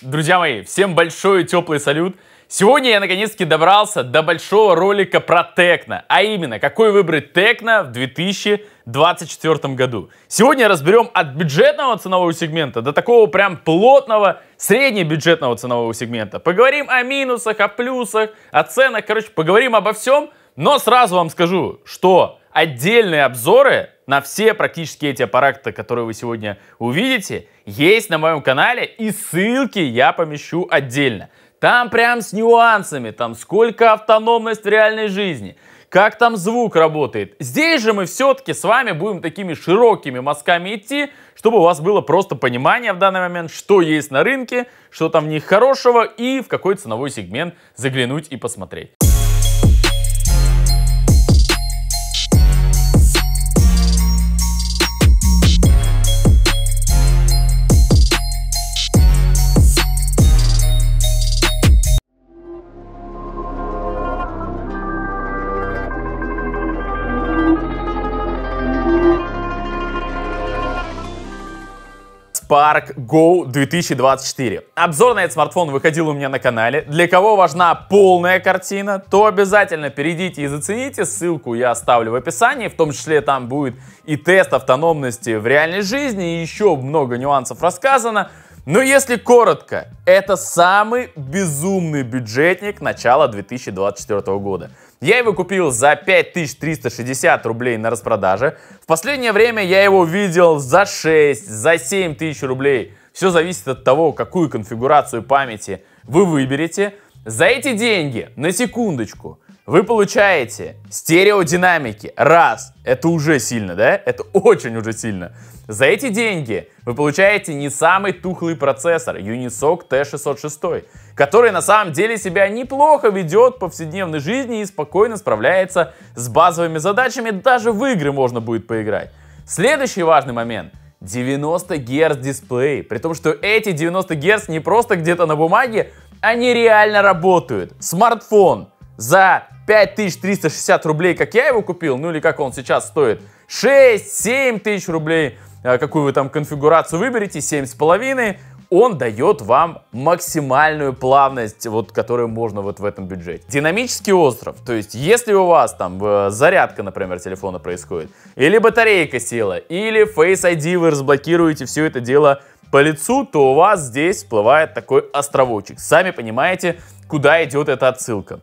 Друзья мои, всем большой и теплый салют. Сегодня я наконец-таки добрался до большого ролика про Текно, а именно, какой выбрать Текно в 2024 году. Сегодня разберем от бюджетного ценового сегмента до такого прям плотного среднебюджетного ценового сегмента. Поговорим о минусах, о плюсах, о ценах, короче, поговорим обо всем, но сразу вам скажу, что отдельные обзоры на все практически эти аппараты, которые вы сегодня увидите, есть на моем канале, и ссылки я помещу отдельно. Там прям с нюансами, там сколько автономность в реальной жизни, как там звук работает. Здесь же мы все-таки с вами будем такими широкими мазками идти, чтобы у вас было просто понимание в данный момент, что есть на рынке, что там в них хорошего и в какой ценовой сегмент заглянуть и посмотреть. Spark Go 2024. Обзор на этот смартфон выходил у меня на канале. Для кого важна полная картина, то обязательно перейдите и зацените. Ссылку я оставлю в описании. В том числе там будет и тест автономности в реальной жизни, и еще много нюансов рассказано. Но если коротко, это самый безумный бюджетник начала 2024 года. Я его купил за 5360 рублей на распродаже. В последнее время я его видел за 6, за 7 тысяч рублей. Все зависит от того, какую конфигурацию памяти вы выберете. За эти деньги, на секундочку, вы получаете стереодинамики. Раз, это уже сильно, да? Это очень уже сильно. За эти деньги вы получаете не самый тухлый процессор Unisoc T606, который на самом деле себя неплохо ведет в повседневной жизни и спокойно справляется с базовыми задачами, даже в игры можно будет поиграть. Следующий важный момент – 90 Гц дисплей, при том, что эти 90 Гц не просто где-то на бумаге, они реально работают. Смартфон, за 5360 рублей, как я его купил, ну или как он сейчас стоит, 6-7 тысяч рублей, э, какую вы там конфигурацию выберете, 7,5, он дает вам максимальную плавность, вот, которую можно вот в этом бюджете. Динамический остров, то есть если у вас там э, зарядка, например, телефона происходит, или батарейка села, или Face ID вы разблокируете все это дело по лицу, то у вас здесь всплывает такой островочек. Сами понимаете, куда идет эта отсылка.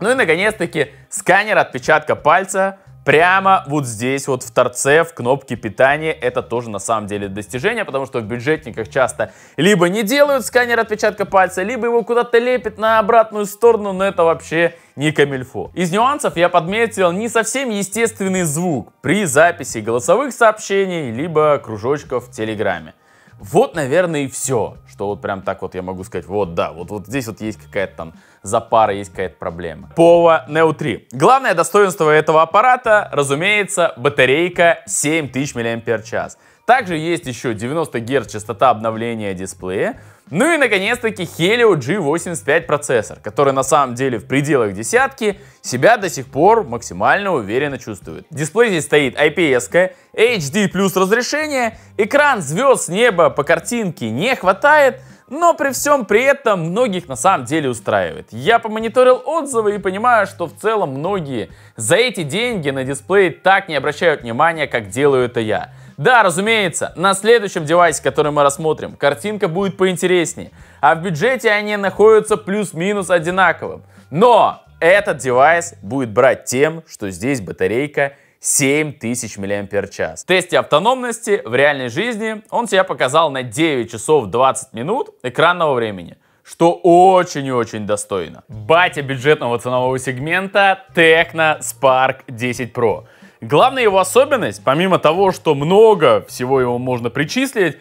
Ну и наконец-таки сканер отпечатка пальца прямо вот здесь вот в торце, в кнопке питания. Это тоже на самом деле достижение, потому что в бюджетниках часто либо не делают сканер отпечатка пальца, либо его куда-то лепят на обратную сторону, но это вообще не камильфо. Из нюансов я подметил не совсем естественный звук при записи голосовых сообщений, либо кружочков в Телеграме. Вот, наверное, и все, что вот прям так вот я могу сказать, вот да, вот, вот здесь вот есть какая-то там запара, есть какая-то проблема. Povo Neo 3. Главное достоинство этого аппарата, разумеется, батарейка 7000 мАч. Также есть еще 90 Гц частота обновления дисплея. Ну и, наконец-таки, Helio G85 процессор, который на самом деле в пределах десятки себя до сих пор максимально уверенно чувствует. Дисплей здесь стоит IPS, HD плюс разрешение, экран звезд с неба по картинке не хватает, но при всем при этом многих на самом деле устраивает. Я помониторил отзывы и понимаю, что в целом многие за эти деньги на дисплей так не обращают внимания, как делаю это я. Да, разумеется, на следующем девайсе, который мы рассмотрим, картинка будет поинтереснее, а в бюджете они находятся плюс-минус одинаковым. Но этот девайс будет брать тем, что здесь батарейка 7000 мАч. В тесте автономности в реальной жизни он себя показал на 9 часов 20 минут экранного времени что очень и очень достойно. Батя бюджетного ценового сегмента Tecno Spark 10 Pro – Главная его особенность, помимо того, что много всего его можно причислить,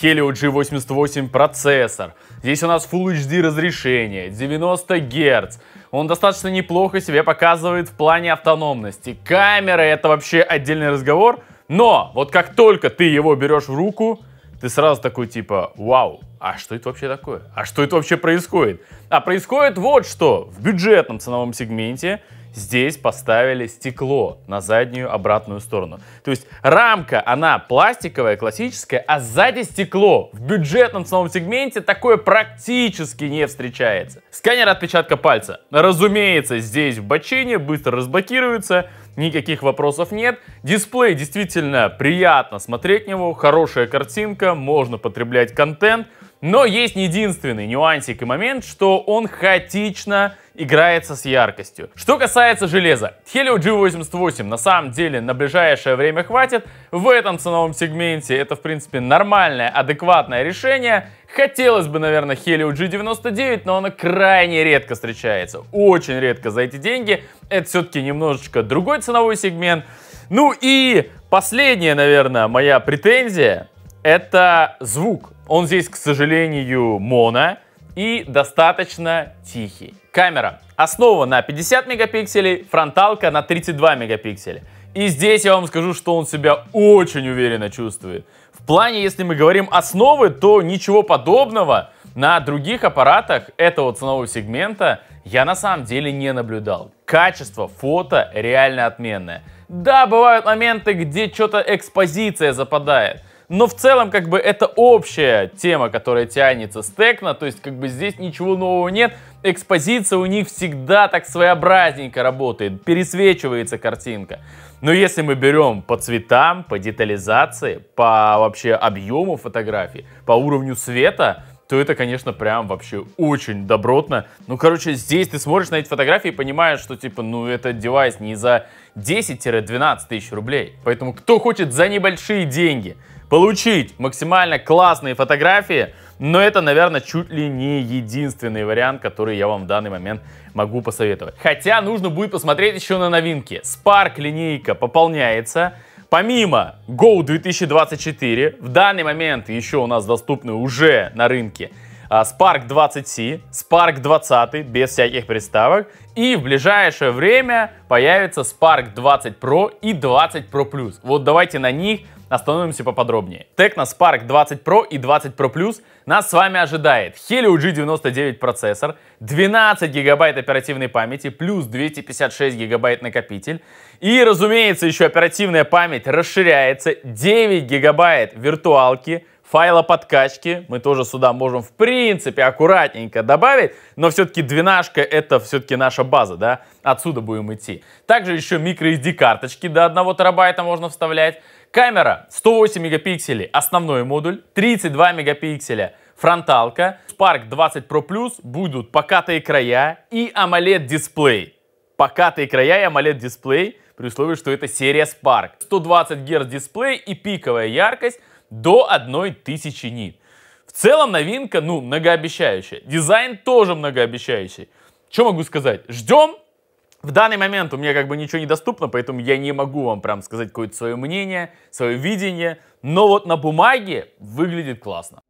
Helio G88 процессор. Здесь у нас Full HD разрешение, 90 Гц. Он достаточно неплохо себя показывает в плане автономности. Камера — это вообще отдельный разговор. Но вот как только ты его берешь в руку, ты сразу такой типа «Вау, а что это вообще такое? А что это вообще происходит?» А происходит вот что. В бюджетном ценовом сегменте — здесь поставили стекло на заднюю обратную сторону. То есть рамка, она пластиковая, классическая, а сзади стекло. В бюджетном ценовом сегменте такое практически не встречается. Сканер отпечатка пальца. Разумеется, здесь в бочине быстро разблокируется, никаких вопросов нет. Дисплей действительно приятно смотреть него, хорошая картинка, можно потреблять контент. Но есть не единственный нюансик и момент, что он хаотично играется с яркостью. Что касается железа, Helio G88 на самом деле на ближайшее время хватит. В этом ценовом сегменте это, в принципе, нормальное, адекватное решение. Хотелось бы, наверное, Helio G99, но она крайне редко встречается. Очень редко за эти деньги. Это все-таки немножечко другой ценовой сегмент. Ну и последняя, наверное, моя претензия — это звук. Он здесь, к сожалению, моно и достаточно тихий. Камера. Основа на 50 мегапикселей, фронталка на 32 мегапикселя. И здесь я вам скажу, что он себя очень уверенно чувствует. В плане, если мы говорим основы, то ничего подобного на других аппаратах этого ценового сегмента я на самом деле не наблюдал. Качество фото реально отменное. Да, бывают моменты, где что-то экспозиция западает – но в целом, как бы, это общая тема, которая тянется с Текна, то есть, как бы, здесь ничего нового нет. Экспозиция у них всегда так своеобразненько работает, пересвечивается картинка. Но если мы берем по цветам, по детализации, по вообще объему фотографии, по уровню света, то это, конечно, прям вообще очень добротно. Ну, короче, здесь ты смотришь на эти фотографии и понимаешь, что, типа, ну, этот девайс не за 10-12 тысяч рублей. Поэтому кто хочет за небольшие деньги – получить максимально классные фотографии, но это, наверное, чуть ли не единственный вариант, который я вам в данный момент могу посоветовать. Хотя нужно будет посмотреть еще на новинки. Spark линейка пополняется. Помимо Go 2024, в данный момент еще у нас доступны уже на рынке а, Spark 20C, Spark 20 без всяких приставок. И в ближайшее время появится Spark 20 Pro и 20 Pro Plus. Вот давайте на них Остановимся поподробнее. Tecno Spark 20 Pro и 20 Pro Plus нас с вами ожидает Helio G99 процессор, 12 гигабайт оперативной памяти, плюс 256 гигабайт накопитель. И, разумеется, еще оперативная память расширяется, 9 гигабайт виртуалки, файла подкачки мы тоже сюда можем, в принципе, аккуратненько добавить, но все-таки двенашка это все-таки наша база, да, отсюда будем идти. Также еще microSD карточки до 1 терабайта можно вставлять. Камера 108 мегапикселей, основной модуль, 32 мегапикселя фронталка, Spark 20 Pro Plus будут покатые края и AMOLED-дисплей. Покатые края и AMOLED-дисплей при условии, что это серия Spark. 120 Гц дисплей и пиковая яркость до 1000 нит. В целом новинка, ну, многообещающая. Дизайн тоже многообещающий. Что могу сказать? Ждем. В данный момент у меня как бы ничего не доступно, поэтому я не могу вам прям сказать какое-то свое мнение, свое видение. Но вот на бумаге выглядит классно.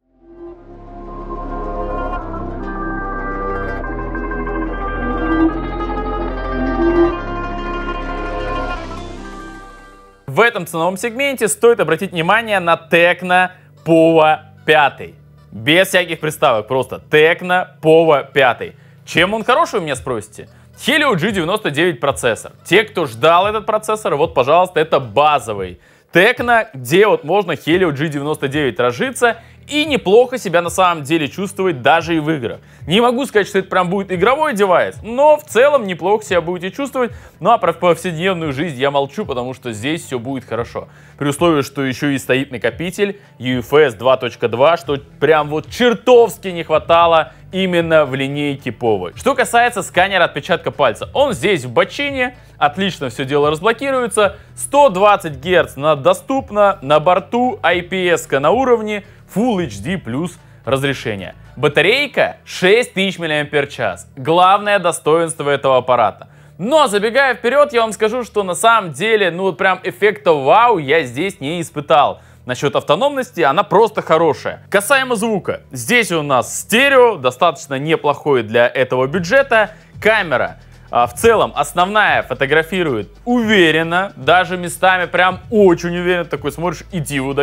В этом ценовом сегменте стоит обратить внимание на Tecno Pova 5. Без всяких приставок, просто Tecno Pova 5. Чем он хороший, у меня спросите? Helio G99 процессор. Те, кто ждал этот процессор, вот, пожалуйста, это базовый. Tecno, где вот можно Helio G99 разжиться и неплохо себя на самом деле чувствует даже и в играх. Не могу сказать, что это прям будет игровой девайс, но в целом неплохо себя будете чувствовать. Ну а про повседневную жизнь я молчу, потому что здесь все будет хорошо. При условии, что еще и стоит накопитель UFS 2.2, что прям вот чертовски не хватало именно в линейке Повы. Что касается сканера отпечатка пальца, он здесь в бочине, отлично все дело разблокируется, 120 Гц доступно, на борту IPS ка на уровне, Full HD плюс разрешение. Батарейка 6000 мАч. Главное достоинство этого аппарата. Но забегая вперед, я вам скажу, что на самом деле, ну вот прям эффекта вау я здесь не испытал. Насчет автономности, она просто хорошая. Касаемо звука, здесь у нас стерео, достаточно неплохой для этого бюджета. Камера а, в целом, основная фотографирует уверенно, даже местами прям очень уверенно. Такой смотришь и диву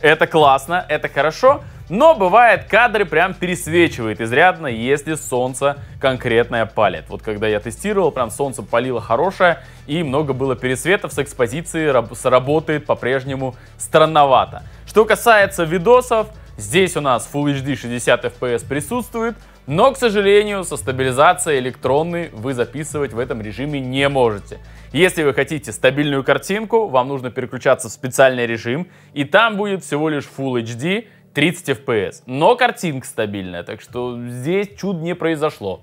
Это классно, это хорошо. Но бывает кадры прям пересвечивает изрядно, если солнце конкретное палит. Вот когда я тестировал, прям солнце палило хорошее и много было пересветов с экспозиции, сработает по-прежнему странновато. Что касается видосов, здесь у нас Full HD 60 FPS присутствует, но, к сожалению, со стабилизацией электронной вы записывать в этом режиме не можете. Если вы хотите стабильную картинку, вам нужно переключаться в специальный режим, и там будет всего лишь Full HD 30 FPS. Но картинка стабильная, так что здесь чуд не произошло.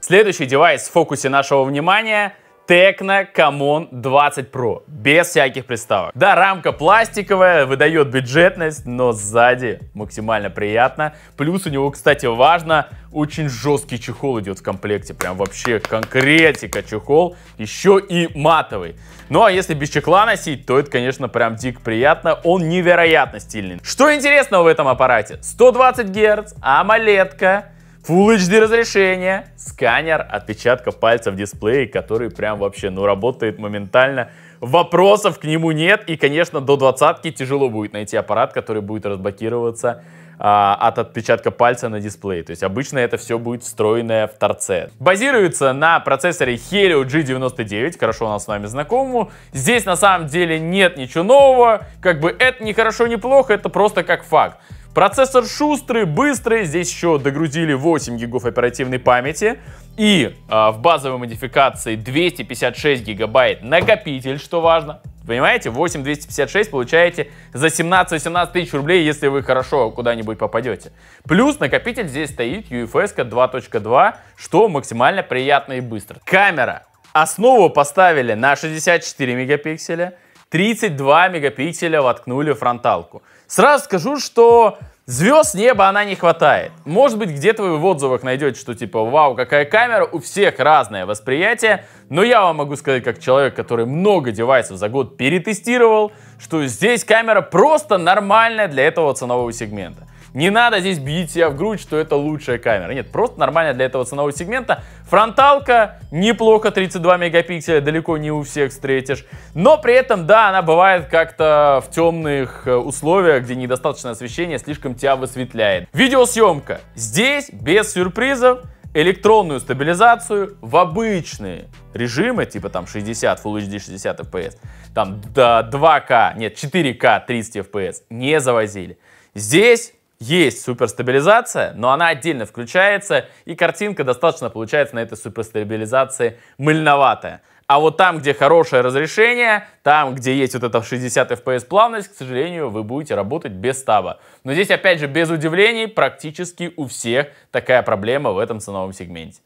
Следующий девайс в фокусе нашего внимания — Tecno Common 20 Pro, без всяких приставок. Да, рамка пластиковая, выдает бюджетность, но сзади максимально приятно. Плюс у него, кстати, важно, очень жесткий чехол идет в комплекте, прям вообще конкретика чехол, еще и матовый. Ну а если без чехла носить, то это, конечно, прям дик приятно, он невероятно стильный. Что интересного в этом аппарате? 120 Гц, амолетка, Full HD разрешение, сканер отпечатка пальца в дисплее, который прям вообще, ну, работает моментально. Вопросов к нему нет, и, конечно, до двадцатки тяжело будет найти аппарат, который будет разблокироваться а, от отпечатка пальца на дисплее. То есть обычно это все будет встроенное в торце. Базируется на процессоре Helio G99, хорошо у нас с вами знакомому. Здесь на самом деле нет ничего нового, как бы это не хорошо, не плохо, это просто как факт. Процессор шустрый, быстрый, здесь еще догрузили 8 гигов оперативной памяти. И э, в базовой модификации 256 гигабайт накопитель, что важно. Понимаете, 8256 получаете за 17-18 тысяч рублей, если вы хорошо куда-нибудь попадете. Плюс накопитель здесь стоит UFS 2.2, что максимально приятно и быстро. Камера. Основу поставили на 64 мегапикселя, 32 мегапикселя воткнули фронталку. Сразу скажу, что звезд неба она не хватает. Может быть, где-то вы в отзывах найдете, что типа, вау, какая камера, у всех разное восприятие. Но я вам могу сказать, как человек, который много девайсов за год перетестировал, что здесь камера просто нормальная для этого ценового сегмента. Не надо здесь бить себя в грудь, что это лучшая камера. Нет, просто нормально для этого ценового сегмента. Фронталка неплохо, 32 мегапикселя, далеко не у всех встретишь. Но при этом, да, она бывает как-то в темных э, условиях, где недостаточно освещения, слишком тебя высветляет. Видеосъемка. Здесь без сюрпризов электронную стабилизацию в обычные режимы, типа там 60, Full HD 60 FPS, там до 2К, нет, 4К 30 FPS не завозили. Здесь есть суперстабилизация, но она отдельно включается, и картинка достаточно получается на этой суперстабилизации мыльноватая. А вот там, где хорошее разрешение, там, где есть вот эта 60 FPS плавность, к сожалению, вы будете работать без стаба. Но здесь, опять же, без удивлений, практически у всех такая проблема в этом ценовом сегменте.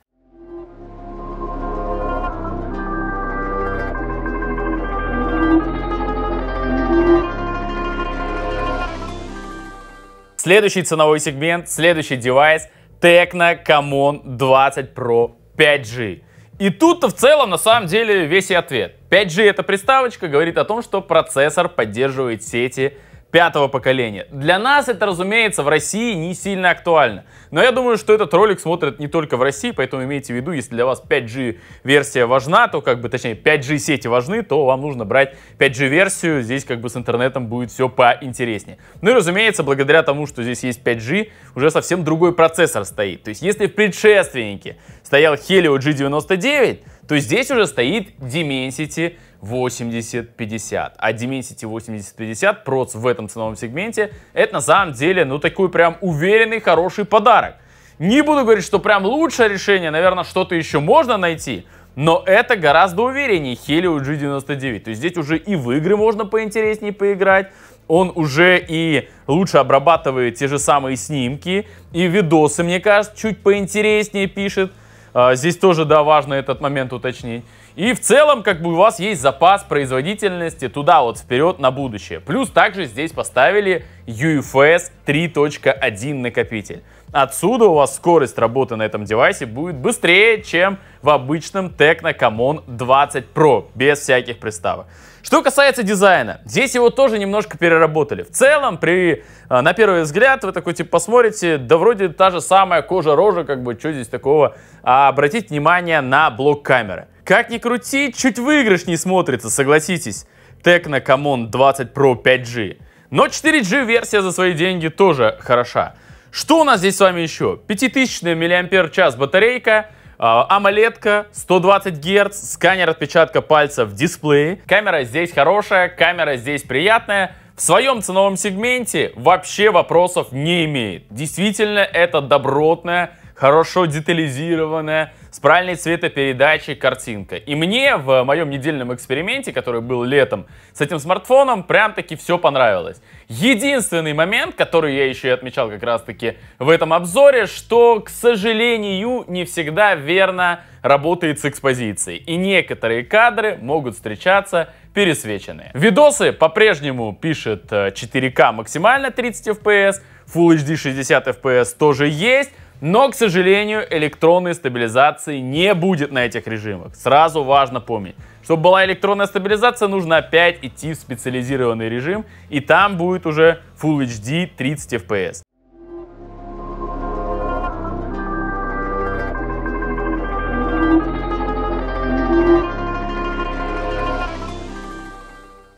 Следующий ценовой сегмент, следующий девайс Tecno Camon 20 Pro 5G. И тут-то в целом на самом деле весь и ответ. 5G это приставочка говорит о том, что процессор поддерживает сети пятого поколения. Для нас это, разумеется, в России не сильно актуально. Но я думаю, что этот ролик смотрят не только в России, поэтому имейте в виду, если для вас 5G-версия важна, то как бы, точнее, 5G-сети важны, то вам нужно брать 5G-версию, здесь как бы с интернетом будет все поинтереснее. Ну и, разумеется, благодаря тому, что здесь есть 5G, уже совсем другой процессор стоит. То есть, если в предшественнике стоял Helio G99, то здесь уже стоит Dimensity 8050. А Dimensity 8050 проц в этом ценовом сегменте это на самом деле ну такой прям уверенный хороший подарок. Не буду говорить, что прям лучшее решение, наверное, что-то еще можно найти, но это гораздо увереннее Helio G99. То есть здесь уже и в игры можно поинтереснее поиграть, он уже и лучше обрабатывает те же самые снимки, и видосы, мне кажется, чуть поинтереснее пишет. А, здесь тоже, да, важно этот момент уточнить. И в целом, как бы у вас есть запас производительности туда вот вперед на будущее. Плюс также здесь поставили UFS 3.1 накопитель. Отсюда у вас скорость работы на этом девайсе будет быстрее, чем в обычном Tecno Common 20 Pro, без всяких приставок. Что касается дизайна, здесь его тоже немножко переработали. В целом, при, а, на первый взгляд, вы такой типа посмотрите, да вроде та же самая кожа рожа, как бы, что здесь такого. А обратите внимание на блок камеры. Как ни крути, чуть выигрыш не смотрится, согласитесь. Tecno Common 20 Pro 5G. Но 4G версия за свои деньги тоже хороша. Что у нас здесь с вами еще? 5000 мАч батарейка, AMOLED, 120 Гц, сканер отпечатка пальца в дисплее. Камера здесь хорошая, камера здесь приятная. В своем ценовом сегменте вообще вопросов не имеет. Действительно, это добротная, хорошо детализированная, с правильной цветопередачей картинка. И мне в моем недельном эксперименте, который был летом, с этим смартфоном прям-таки все понравилось. Единственный момент, который я еще и отмечал как раз-таки в этом обзоре, что, к сожалению, не всегда верно работает с экспозицией. И некоторые кадры могут встречаться пересвеченные. Видосы по-прежнему пишет 4К э, максимально 30 FPS, Full HD 60 FPS тоже есть, но, к сожалению, электронной стабилизации не будет на этих режимах. Сразу важно помнить. Чтобы была электронная стабилизация, нужно опять идти в специализированный режим, и там будет уже Full HD 30 FPS.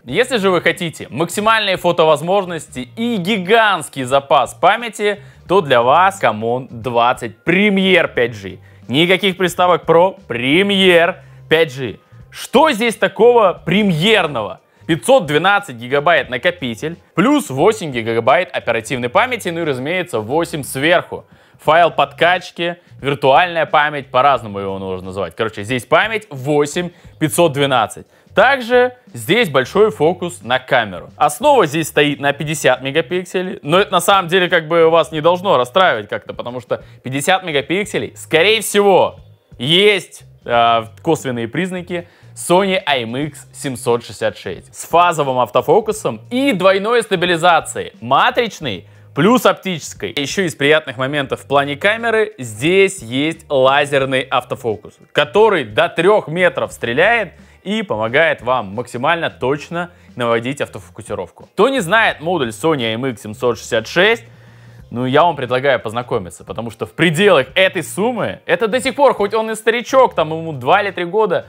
Если же вы хотите максимальные фотовозможности и гигантский запас памяти, то для вас Камон 20 Премьер 5G. Никаких приставок про Премьер 5G. Что здесь такого премьерного? 512 гигабайт накопитель, плюс 8 гигабайт оперативной памяти, ну и, разумеется, 8 сверху. Файл подкачки, виртуальная память, по-разному его нужно называть. Короче, здесь память 8 512. Также здесь большой фокус на камеру. Основа здесь стоит на 50 мегапикселей, но это на самом деле как бы вас не должно расстраивать как-то, потому что 50 мегапикселей, скорее всего, есть э, косвенные признаки Sony IMX 766 с фазовым автофокусом и двойной стабилизацией, матричной плюс оптической. Еще из приятных моментов в плане камеры, здесь есть лазерный автофокус, который до 3 метров стреляет и помогает вам максимально точно наводить автофокусировку. Кто не знает модуль Sony MX766, ну, я вам предлагаю познакомиться, потому что в пределах этой суммы, это до сих пор, хоть он и старичок, там ему 2 или 3 года,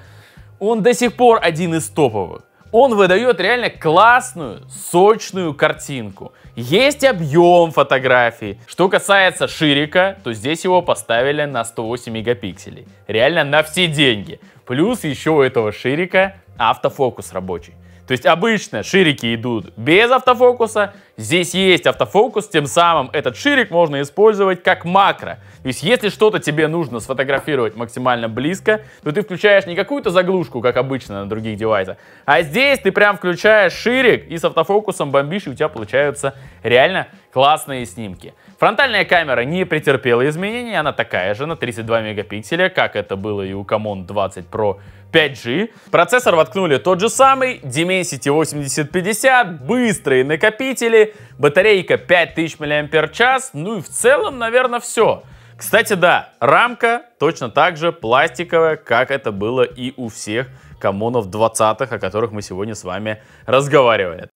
он до сих пор один из топовых. Он выдает реально классную, сочную картинку. Есть объем фотографий. Что касается ширика, то здесь его поставили на 108 мегапикселей. Реально на все деньги. Плюс еще у этого ширика автофокус рабочий. То есть обычно ширики идут без автофокуса, здесь есть автофокус, тем самым этот ширик можно использовать как макро. То есть если что-то тебе нужно сфотографировать максимально близко, то ты включаешь не какую-то заглушку, как обычно на других девайсах, а здесь ты прям включаешь ширик и с автофокусом бомбишь, и у тебя получаются реально классные снимки. Фронтальная камера не претерпела изменений, она такая же, на 32 мегапикселя, как это было и у камон 20 Pro 5G. Процессор воткнули тот же самый, Dimensity 8050, быстрые накопители, батарейка 5000 мАч, ну и в целом, наверное, все. Кстати, да, рамка точно так же пластиковая, как это было и у всех комонов 20-х, о которых мы сегодня с вами разговаривали.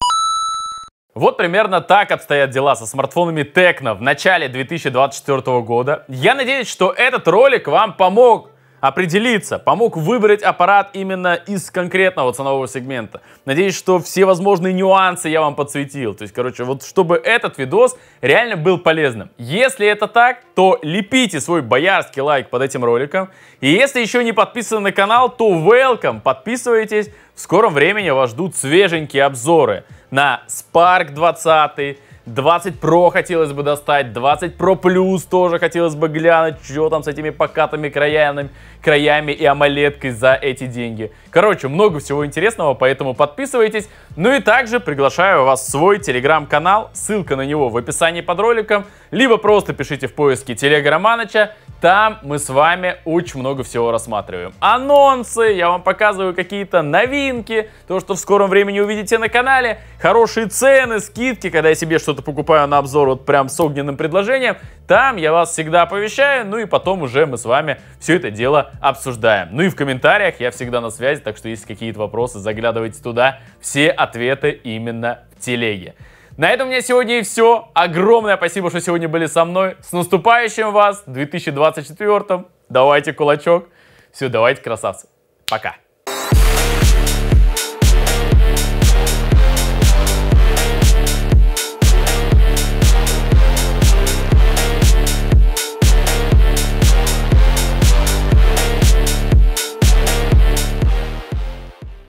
Вот примерно так обстоят дела со смартфонами Tecno в начале 2024 года. Я надеюсь, что этот ролик вам помог определиться, помог выбрать аппарат именно из конкретного ценового сегмента. Надеюсь, что все возможные нюансы я вам подсветил. То есть, короче, вот чтобы этот видос реально был полезным. Если это так, то лепите свой боярский лайк под этим роликом. И если еще не подписаны на канал, то welcome, подписывайтесь. В скором времени вас ждут свеженькие обзоры на Spark 20, 20 Pro хотелось бы достать, 20 Pro Plus тоже хотелось бы глянуть, что там с этими покатами краями, краями и амалеткой за эти деньги. Короче, много всего интересного, поэтому подписывайтесь. Ну и также приглашаю вас в свой телеграм-канал, ссылка на него в описании под роликом либо просто пишите в поиске Телега Романыча, там мы с вами очень много всего рассматриваем. Анонсы, я вам показываю какие-то новинки, то, что в скором времени увидите на канале, хорошие цены, скидки, когда я себе что-то покупаю на обзор вот прям с огненным предложением, там я вас всегда оповещаю, ну и потом уже мы с вами все это дело обсуждаем. Ну и в комментариях я всегда на связи, так что если какие-то вопросы, заглядывайте туда, все ответы именно в телеге. На этом у меня сегодня и все. Огромное спасибо, что сегодня были со мной. С наступающим вас 2024. Давайте кулачок. Все, давайте, красавцы. Пока.